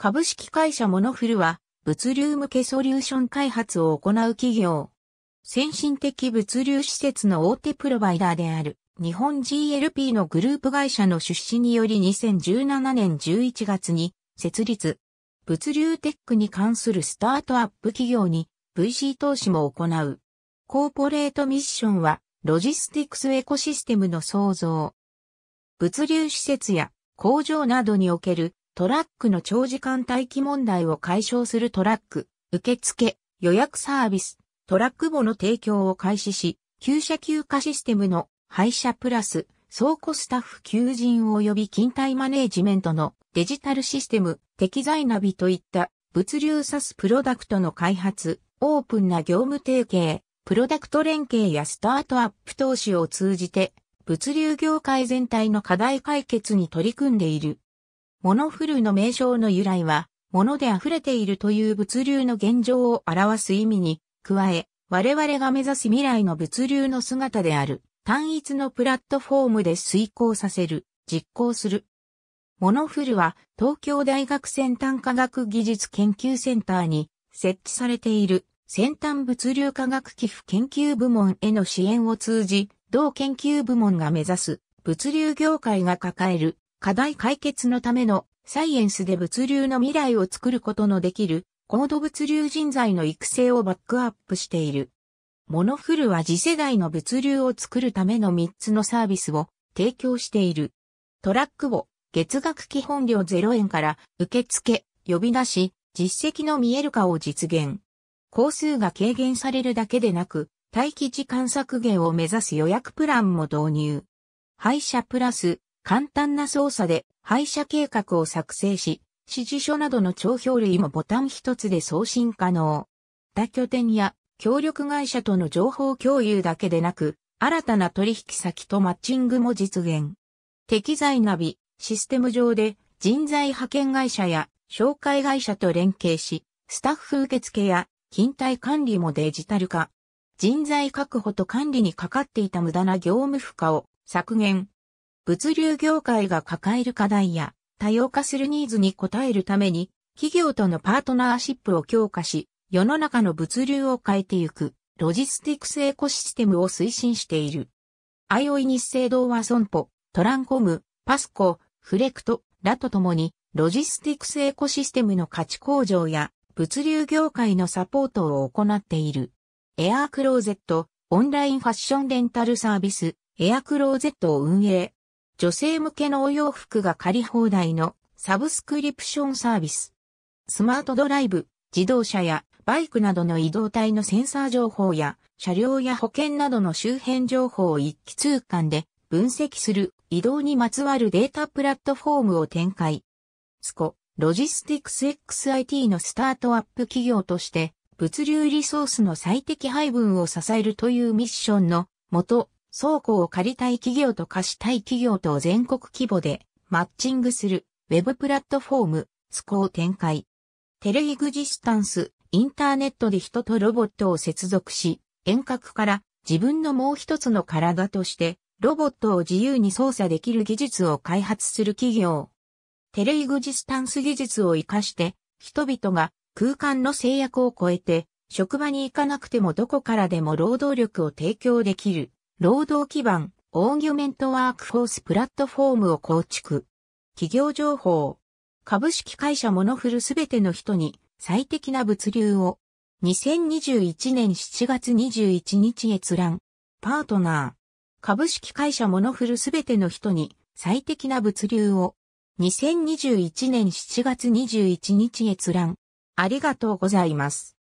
株式会社モノフルは、物流向けソリューション開発を行う企業。先進的物流施設の大手プロバイダーである、日本 GLP のグループ会社の出資により2017年11月に設立。物流テックに関するスタートアップ企業に VC 投資も行う。コーポレートミッションは、ロジスティクスエコシステムの創造。物流施設や工場などにおけるトラックの長時間待機問題を解消するトラック、受付、予約サービス、トラック簿の提供を開始し、旧車休暇システムの廃車プラス、倉庫スタッフ求人及び勤怠マネージメントのデジタルシステム、適材ナビといった物流サスプロダクトの開発、オープンな業務提携、プロダクト連携やスタートアップ投資を通じて、物流業界全体の課題解決に取り組んでいる。モノフルの名称の由来は、物で溢れているという物流の現状を表す意味に、加え、我々が目指す未来の物流の姿である、単一のプラットフォームで遂行させる、実行する。モノフルは、東京大学先端科学技術研究センターに設置されている先端物流科学寄付研究部門への支援を通じ、同研究部門が目指す物流業界が抱える課題解決のためのサイエンスで物流の未来を作ることのできる高度物流人材の育成をバックアップしている。モノフルは次世代の物流を作るための3つのサービスを提供している。トラックを月額基本料0円から受付、呼び出し、実績の見える化を実現。工数が軽減されるだけでなく、待機時間削減を目指す予約プランも導入。配車プラス簡単な操作で廃車計画を作成し、指示書などの帳票類もボタン一つで送信可能。他拠点や協力会社との情報共有だけでなく、新たな取引先とマッチングも実現。適材ナビ、システム上で人材派遣会社や紹介会社と連携し、スタッフ受付や勤怠管理もデジタル化。人材確保と管理にかかっていた無駄な業務負荷を削減、物流業界が抱える課題や多様化するニーズに応えるために、企業とのパートナーシップを強化し、世の中の物流を変えてゆく、ロジスティックスエコシステムを推進している。あイおい日清同和損保、トランコム、パスコ、フレクト、らとともに、ロジスティックスエコシステムの価値向上や、物流業界のサポートを行っている。エアークローゼット、オンラインファッションレンタルサービス、エアクローゼットを運営、女性向けのお洋服が借り放題のサブスクリプションサービス。スマートドライブ、自動車やバイクなどの移動体のセンサー情報や車両や保険などの周辺情報を一気通貫で分析する移動にまつわるデータプラットフォームを展開。スコ、ロジスティクス XIT のスタートアップ企業として物流リソースの最適配分を支えるというミッションのもと、倉庫を借りたい企業と貸したい企業と全国規模でマッチングするウェブプラットフォーム、スコー展開。テレイグジスタンス、インターネットで人とロボットを接続し、遠隔から自分のもう一つの体として、ロボットを自由に操作できる技術を開発する企業。テレイグジスタンス技術を活かして、人々が空間の制約を超えて、職場に行かなくてもどこからでも労働力を提供できる。労働基盤、オーギュメントワークフォースプラットフォームを構築。企業情報、株式会社モノフルすべての人に最適な物流を。2021年7月21日閲覧。パートナー。株式会社モノフルすべての人に最適な物流を。2021年7月21日閲覧。ありがとうございます。